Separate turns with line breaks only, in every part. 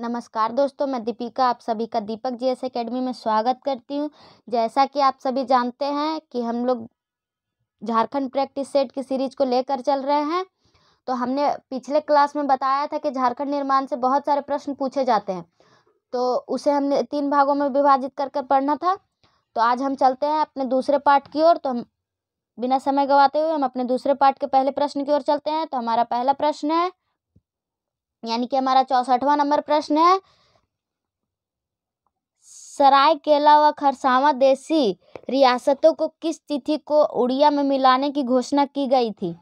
नमस्कार दोस्तों मैं दीपिका आप सभी का दीपक जी एस अकेडमी में स्वागत करती हूँ जैसा कि आप सभी जानते हैं कि हम लोग झारखंड प्रैक्टिस सेट की सीरीज को लेकर चल रहे हैं तो हमने पिछले क्लास में बताया था कि झारखंड निर्माण से बहुत सारे प्रश्न पूछे जाते हैं तो उसे हमने तीन भागों में विभाजित कर कर पढ़ना था तो आज हम चलते हैं अपने दूसरे पार्ट की ओर तो हम बिना समय गवाते हुए हम अपने दूसरे पार्ट के पहले प्रश्न की ओर चलते हैं तो हमारा पहला प्रश्न है यानी कि हमारा चौसठवा नंबर प्रश्न है सराय केला व खरसावा देसी रियासतों को किस तिथि को उड़िया में मिलाने की घोषणा की गई थी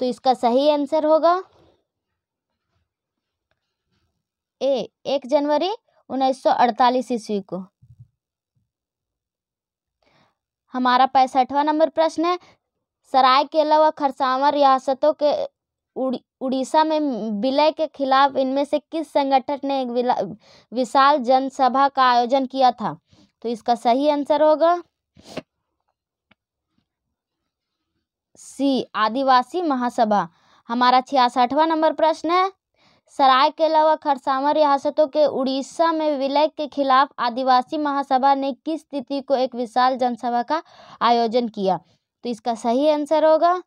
तो इसका सही आंसर होगा ए एक जनवरी 1948 ईस्वी को हमारा पैंसठवा नंबर प्रश्न है सरायकेला व खरसावा रियासतों के उड़ी उड़ीसा में विलय के खिलाफ इनमें से किस संगठन ने एक विशाल जनसभा का आयोजन किया था तो इसका सही आंसर होगा सी आदिवासी महासभा हमारा छियासठवा नंबर प्रश्न है सराय के अलावा खरसावर रियासतों के उड़ीसा में विलय के खिलाफ आदिवासी महासभा ने किस तिथि को एक विशाल जनसभा का आयोजन किया तो इसका सही आंसर होगा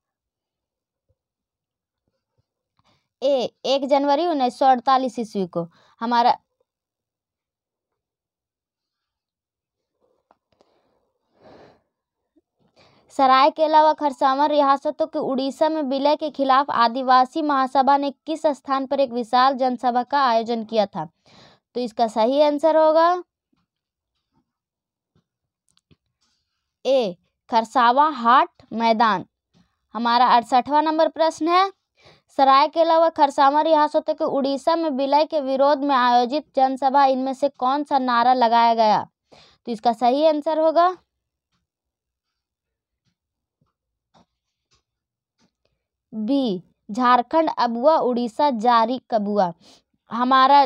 ए, एक जनवरी उन्नीस सौ अड़तालीस ईस्वी को हमारा सराय के अलावा खरसावर रियासतों के उड़ीसा में विलय के खिलाफ आदिवासी महासभा ने किस स्थान पर एक विशाल जनसभा का आयोजन किया था तो इसका सही आंसर होगा ए खरसावा हाट मैदान हमारा अड़सठवा नंबर प्रश्न है सरायकेला व खरसावां रियासतों के उड़ीसा में विलय के विरोध में आयोजित जनसभा इनमें से कौन सा नारा लगाया गया तो इसका सही आंसर होगा बी झारखंड अबुआ उड़ीसा जारी कबुआ हमारा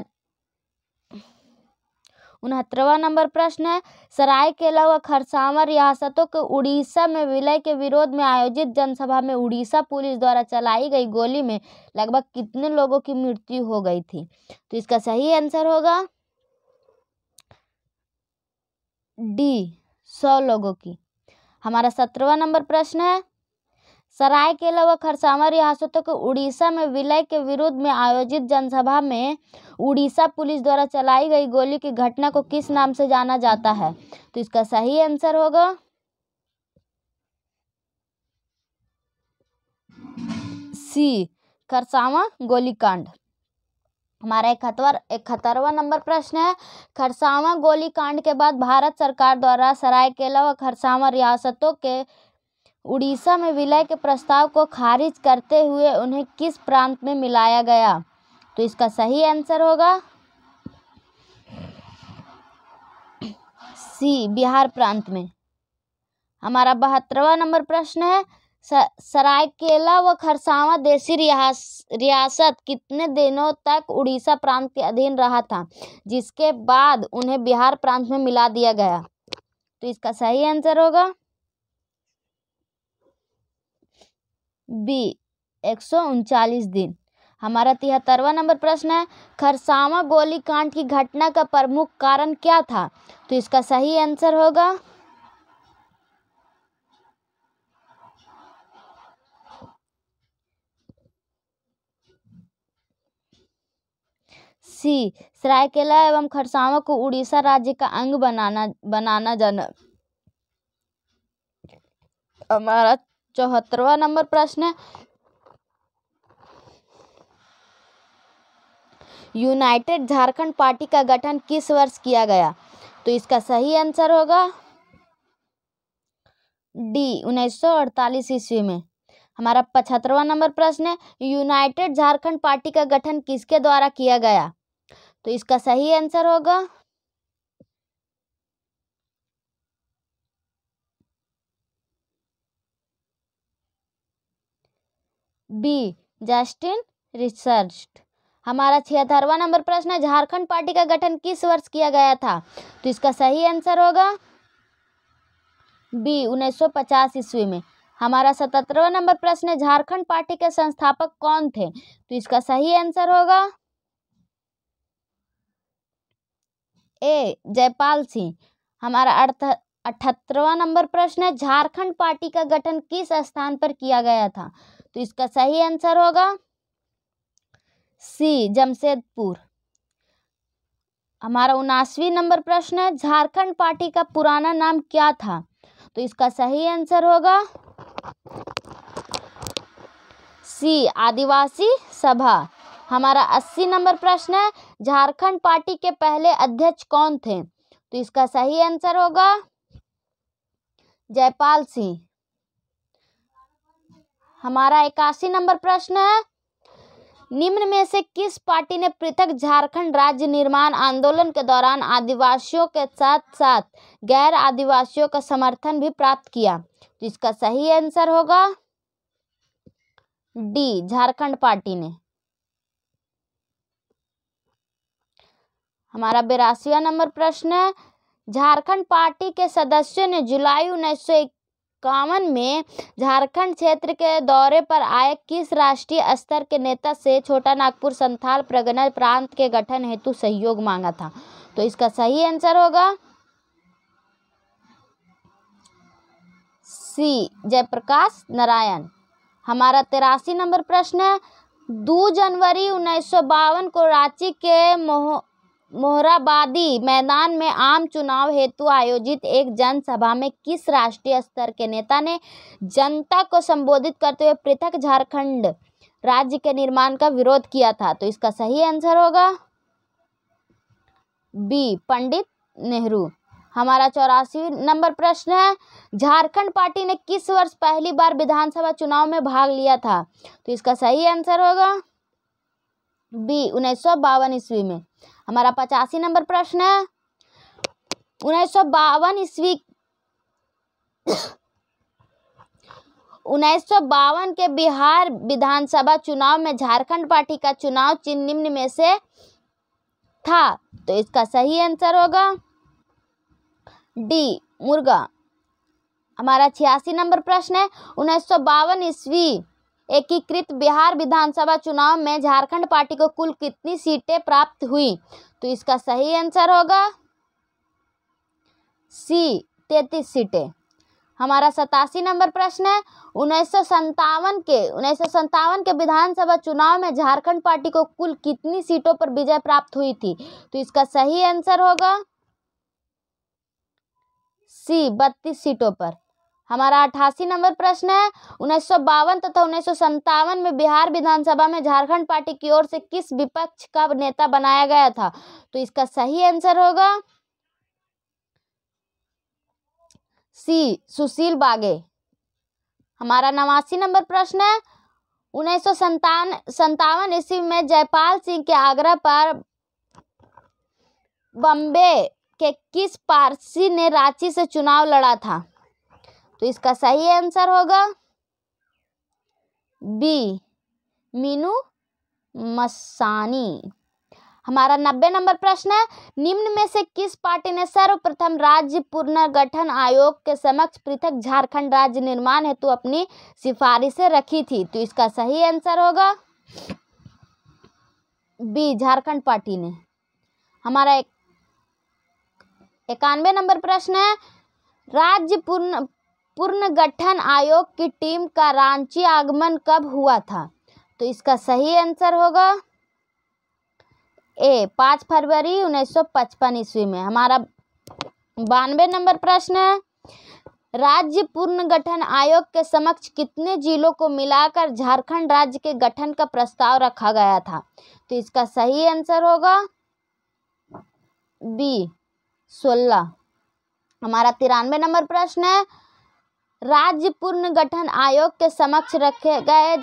उनहत्तरवा नंबर प्रश्न है सरायकेला व खरसावां रियासतों के उड़ीसा में विलय के विरोध में आयोजित जनसभा में उड़ीसा पुलिस द्वारा चलाई गई गोली में लगभग कितने लोगों की मृत्यु हो गई थी तो इसका सही आंसर होगा डी सौ लोगों की हमारा सत्रहवा नंबर प्रश्न है सरायकेला व खरसावा रियासतों के उड़ीसा में विलय के विरोध में आयोजित जनसभा में उड़ीसा पुलिस द्वारा चलाई गई गोली की घटना को किस नाम से जाना जाता है तो इसका सही आंसर होगा सी खरसावा गोलीकांड हमारा एक इकहत्तरवा नंबर प्रश्न है खरसावा गोलीकांड के बाद भारत सरकार द्वारा सरायकेला व खरसावा रियासतों के उड़ीसा में विलय के प्रस्ताव को खारिज करते हुए उन्हें किस प्रांत में मिलाया गया तो इसका सही आंसर होगा सी बिहार प्रांत में हमारा बहत्तरवा नंबर प्रश्न है सरायकेला व खरसावा देसी रियासत कितने दिनों तक उड़ीसा प्रांत के अधीन रहा था जिसके बाद उन्हें बिहार प्रांत में मिला दिया गया तो इसका सही आंसर होगा बी एक सौ उनचालीस दिन हमारा तिहत्तरवा नंबर प्रश्न है खरसावा गोलीकांड की घटना का प्रमुख कारण क्या था तो इसका सही आंसर होगा सी सरायकेला एवं खरसावा को उड़ीसा राज्य का अंग बनाना बनाना जाना हमारा चौहत्तरवा नंबर प्रश्न है यूनाइटेड झारखंड पार्टी का गठन किस वर्ष किया गया तो इसका सही आंसर होगा डी 1948 ईस्वी में हमारा पचहत्तरवा नंबर प्रश्न है यूनाइटेड झारखंड पार्टी का गठन किसके द्वारा किया गया तो इसका सही आंसर होगा बी जस्टिन रिसर्च हमारा छिहत्तरवा नंबर प्रश्न है झारखंड पार्टी का गठन किस वर्ष किया गया था तो इसका सही आंसर होगा बी 1950 ईस्वी में हमारा सतहत्तरवा नंबर प्रश्न है झारखंड पार्टी के संस्थापक कौन थे तो इसका सही आंसर होगा ए जयपाल सिंह हमारा अठहत्तरवा नंबर प्रश्न है झारखंड पार्टी का गठन किस स्थान पर किया गया था तो इसका सही आंसर होगा सी जमशेदपुर हमारा उनासवीं नंबर प्रश्न है झारखंड पार्टी का पुराना नाम क्या था तो इसका सही आंसर होगा सी आदिवासी सभा हमारा अस्सी नंबर प्रश्न है झारखंड पार्टी के पहले अध्यक्ष कौन थे तो इसका सही आंसर होगा जयपाल सिंह हमारा इक्यासी नंबर प्रश्न है निम्न में से किस पार्टी ने पृथक झारखंड राज्य निर्माण आंदोलन के दौरान आदिवासियों के साथ साथ गैर आदिवासियों का समर्थन भी प्राप्त किया जिसका तो सही आंसर होगा डी झारखंड पार्टी ने हमारा बिरासी नंबर प्रश्न है झारखंड पार्टी के सदस्यों ने जुलाई उन्नीस इक्यावन में झारखंड क्षेत्र के दौरे पर आए किस राष्ट्रीय स्तर के नेता से छोटा नागपुर संथाल परगना प्रांत के गठन हेतु सहयोग मांगा था तो इसका सही आंसर होगा सी जयप्रकाश नारायण हमारा तिरासी नंबर प्रश्न है दो जनवरी उन्नीस को रांची के मोह मोहराबादी मैदान में आम चुनाव हेतु आयोजित एक जनसभा में किस राष्ट्रीय स्तर के नेता ने जनता को संबोधित करते हुए पृथक झारखंड राज्य के निर्माण का विरोध किया था तो इसका सही आंसर होगा बी पंडित नेहरू हमारा चौरासी नंबर प्रश्न है झारखंड पार्टी ने किस वर्ष पहली बार विधानसभा चुनाव में भाग लिया था तो इसका सही आंसर होगा बी उन्नीस सौ बावन ईस्वी में हमारा पचासी नंबर प्रश्न है उन्नीस सौ बावन ईस्वी उन्नीस सौ बावन के बिहार विधानसभा चुनाव में झारखंड पार्टी का चुनाव चिन्ह निम्न में से था तो इसका सही आंसर होगा डी मुर्गा हमारा छियासी नंबर प्रश्न है उन्नीस सौ बावन ईस्वी एकीकृत बिहार विधानसभा चुनाव में झारखंड पार्टी को कुल कितनी सीटें प्राप्त हुई तो इसका सही आंसर होगा सी तैतीस सीटें हमारा सतासी नंबर प्रश्न है उन्नीस के उन्नीस के विधानसभा चुनाव में झारखंड पार्टी को कुल कितनी सीटों पर विजय प्राप्त हुई थी तो इसका सही आंसर होगा सी बत्तीस सीटों पर हमारा अठासी नंबर प्रश्न है उन्नीस तथा उन्नीस में बिहार विधानसभा में झारखंड पार्टी की ओर से किस विपक्ष का नेता बनाया गया था तो इसका सही आंसर होगा सी सुशील बागे हमारा नवासी नंबर प्रश्न है उन्नीस सौ ईस्वी में जयपाल सिंह के आग्रह पर बम्बे के किस पारसी ने रांची से चुनाव लड़ा था तो इसका सही आंसर होगा बी मीनू मसानी हमारा नब्बे नंबर प्रश्न है निम्न में से किस पार्टी ने सर्वप्रथम राज्य पुनर्गठन आयोग के समक्ष पृथक झारखंड राज्य निर्माण हेतु अपनी सिफारिशें रखी थी तो इसका सही आंसर होगा बी झारखंड पार्टी ने हमारा एक इक्यानवे नंबर प्रश्न है राज्य पुनः पुनर्गठन आयोग की टीम का रांची आगमन कब हुआ था तो इसका सही आंसर होगा ए पाँच फरवरी उन्नीस सौ पचपन ईस्वी में हमारा बानवे नंबर प्रश्न है राज्य पुनर्गठन आयोग के समक्ष कितने जिलों को मिलाकर झारखंड राज्य के गठन का प्रस्ताव रखा गया था तो इसका सही आंसर होगा बी सोलह हमारा तिरानवे नंबर प्रश्न है राज्य पुनर्गठन आयोग के समक्ष रखे गए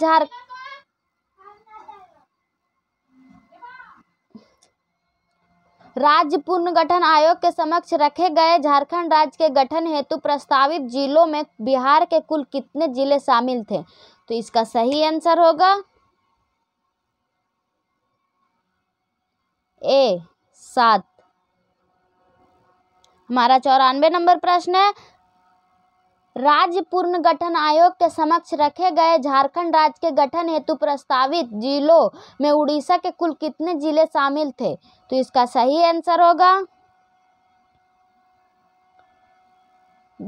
राज्य पुनर्गठन आयोग के समक्ष रखे गए झारखंड राज्य के गठन हेतु प्रस्तावित जिलों में बिहार के कुल कितने जिले शामिल थे तो इसका सही आंसर होगा ए सात हमारा चौरानवे नंबर प्रश्न है राज्य पुनर्गठन आयोग के समक्ष रखे गए झारखंड राज्य के गठन हेतु प्रस्तावित जिलों में उड़ीसा के कुल कितने जिले शामिल थे तो इसका सही आंसर होगा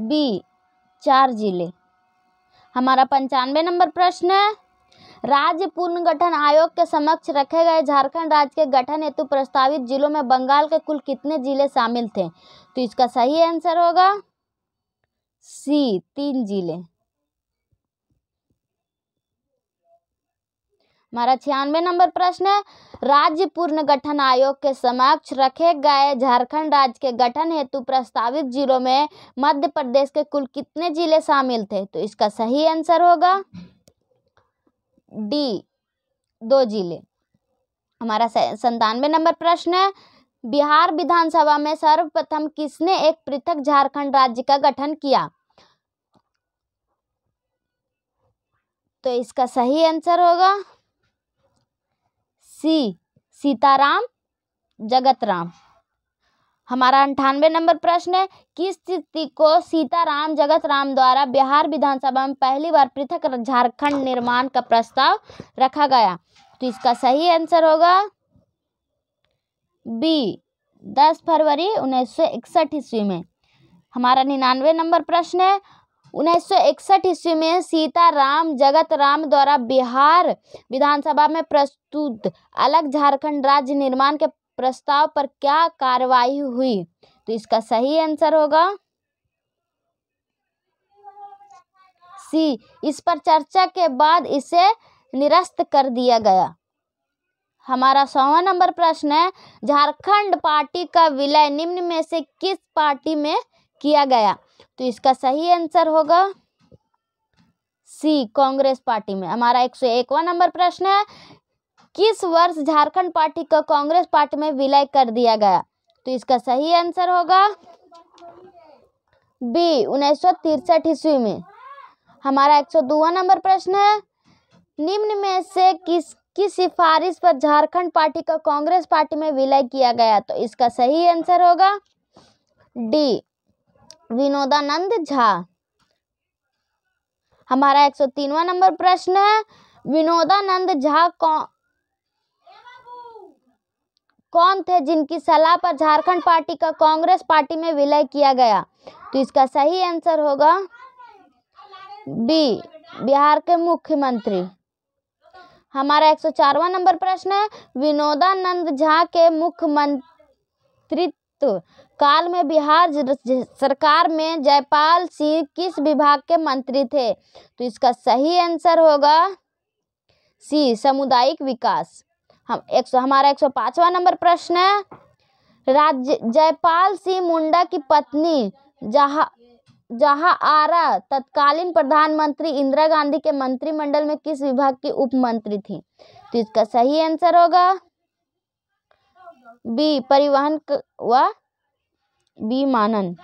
बी चार जिले हमारा पंचानवे नंबर प्रश्न है राज्य पुनर्गठन आयोग के समक्ष रखे गए झारखंड राज्य के गठन हेतु प्रस्तावित जिलों में बंगाल के कुल कितने जिले शामिल थे तो इसका सही आंसर होगा सी तीन जिले हमारा छियानवे नंबर प्रश्न है राज्य पुनर्गठन आयोग के समक्ष रखे गए झारखंड राज्य के गठन हेतु प्रस्तावित जिलों में मध्य प्रदेश के कुल कितने जिले शामिल थे तो इसका सही आंसर होगा डी दो जिले हमारा संतानवे नंबर प्रश्न है बिहार विधानसभा में सर्वप्रथम किसने एक पृथक झारखंड राज्य का गठन किया तो इसका सही आंसर होगा सी सीताराम जगतराम हमारा अंठानवे नंबर प्रश्न है किस तिथि को सीताराम जगत राम द्वारा बिहार विधानसभा में पहली बार पृथक झारखंड निर्माण का प्रस्ताव रखा गया तो इसका सही आंसर होगा बी दस फरवरी उन्नीस सौ इकसठ ईस्वी में हमारा निन्यानवे नंबर प्रश्न है उन्नीस सौ इकसठ ईस्वी में सीताराम जगत राम द्वारा बिहार विधानसभा में प्रस्तुत अलग झारखंड राज्य निर्माण के प्रस्ताव पर क्या कार्रवाई हुई तो इसका सही आंसर होगा सी इस पर चर्चा के बाद इसे निरस्त कर दिया गया हमारा सौवा नंबर प्रश्न है झारखंड पार्टी का विलय निम्न में से किस पार्टी में किया गया तो इसका सही आंसर होगा सी कांग्रेस पार्टी में हमारा एक सौ एकवा नंबर प्रश्न है किस वर्ष झारखंड पार्टी का कांग्रेस पार्टी में विलय कर दिया गया तो इसका सही आंसर होगा बी उन्नीस सौ तिरसठ ईस्वी में हमारा एक सौ दो नंबर प्रश्न है निम्न में से किस की सिफारिश पर झारखंड पार्टी का कांग्रेस पार्टी में विलय किया गया तो इसका सही आंसर होगा डी विनोदानंद झा हमारा एक तीनवा नंबर प्रश्न है विनोदानंद झा कौन कौन थे जिनकी सलाह पर झारखंड पार्टी का कांग्रेस पार्टी में विलय किया गया तो इसका सही आंसर होगा बी बिहार के मुख्यमंत्री हमारा एक सौ चारवा नंबर प्रश्न है विनोदानंद झा के मुख्यमंत्रित्व काल में बिहार सरकार में जयपाल सिंह किस विभाग के मंत्री थे तो इसका सही आंसर होगा सी सामुदायिक विकास हम एक सौ हमारा एक सौ पाँचवा नंबर प्रश्न है राज्य जयपाल सिंह मुंडा की पत्नी जहा आरा तत्कालीन प्रधानमंत्री इंदिरा गांधी के मंत्रिमंडल में किस विभाग की उपमंत्री थी तो इसका सही आंसर होगा बी परिवहन व मानन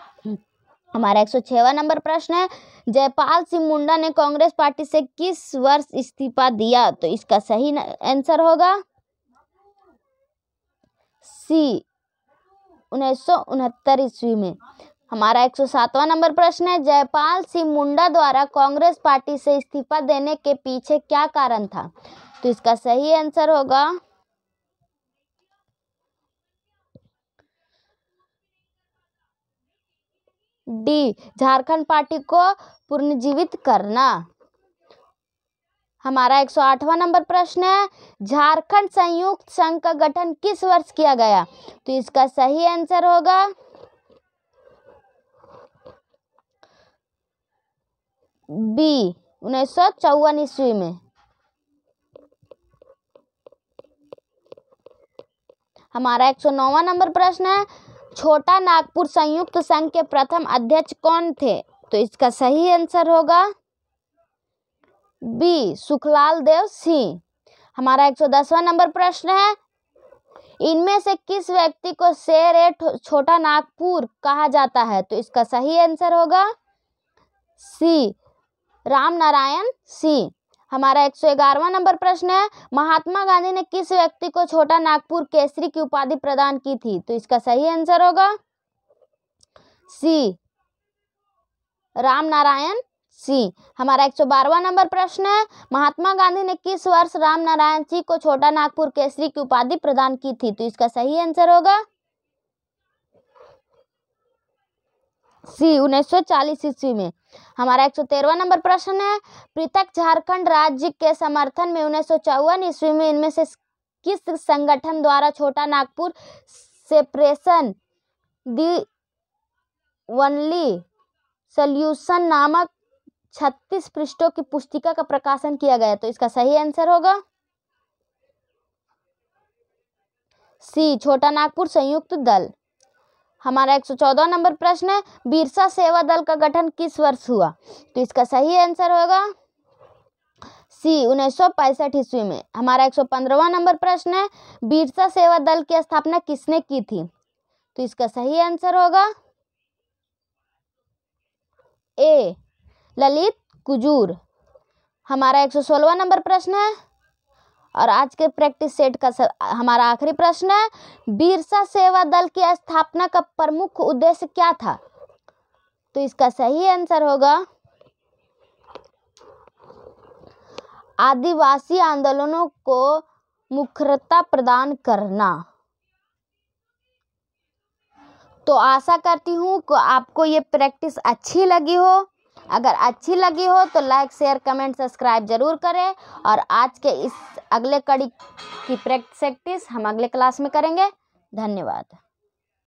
हमारा एक सौ छवा नंबर प्रश्न है जयपाल सिंह मुंडा ने कांग्रेस पार्टी से किस वर्ष इस्तीफा दिया तो इसका सही आंसर होगा सी उन्नीस सौ उनहत्तर ईस्वी में हमारा एक नंबर प्रश्न है जयपाल सिंह मुंडा द्वारा कांग्रेस पार्टी से इस्तीफा देने के पीछे क्या कारण था तो इसका सही आंसर होगा डी झारखंड पार्टी को पुनर्जीवित करना हमारा एक सौ आठवा नंबर प्रश्न है झारखंड संयुक्त संघ का गठन किस वर्ष किया गया तो इसका सही आंसर होगा बी उन्नीस सौ चौवन ईस्वी में हमारा एक सौ नौवा नंबर प्रश्न है छोटा नागपुर संयुक्त संघ के प्रथम अध्यक्ष कौन थे तो इसका सही आंसर होगा बी सुखलाल देव सिंह हमारा एक सौ दसवा नंबर प्रश्न है इनमें से किस व्यक्ति को शेर ए छोटा नागपुर कहा जाता है तो इसका सही आंसर होगा सी राम नारायण सिंह हमारा एक सौ ग्यारहवा नंबर प्रश्न है महात्मा गांधी ने किस व्यक्ति को छोटा नागपुर केसरी की उपाधि प्रदान की थी तो इसका सही आंसर होगा सी राम नारायण सिंह हमारा एक सौ बारहवा नंबर प्रश्न है महात्मा गांधी ने किस वर्ष राम नारायण सिंह को छोटा नागपुर केसरी की उपाधि प्रदान की थी तो इसका सही आंसर होगा सी चालीस ईस्वी में हमारा एक नंबर प्रश्न है पृथक झारखंड राज्य के समर्थन में उन्नीस सौ चौवन ईस्वी में इनमें से किस संगठन द्वारा Chota Nagpur separation the only solution नामक छत्तीस पृष्ठों की पुस्तिका का प्रकाशन किया गया तो इसका सही आंसर होगा सी छोटा नागपुर संयुक्त दल हमारा 114 नंबर प्रश्न है बिरसा सेवा दल का गठन किस वर्ष हुआ तो इसका सही आंसर होगा सी उन्नीस सौ पैंसठ ईस्वी में हमारा एक सौ पंद्रवा नंबर प्रश्न है बिरसा सेवा दल की स्थापना किसने की थी तो इसका सही आंसर होगा ए ललित कुजूर हमारा एक सौ सोलवा नंबर प्रश्न है और आज के प्रैक्टिस सेट का सर, हमारा आखिरी प्रश्न है बिरसा सेवा दल की स्थापना का प्रमुख उद्देश्य क्या था तो इसका सही आंसर होगा आदिवासी आंदोलनों को मुखरता प्रदान करना तो आशा करती हूँ आपको ये प्रैक्टिस अच्छी लगी हो अगर अच्छी लगी हो तो लाइक शेयर कमेंट सब्सक्राइब ज़रूर करें और आज के इस अगले कड़ी की प्रैक्टिस हम अगले क्लास में करेंगे धन्यवाद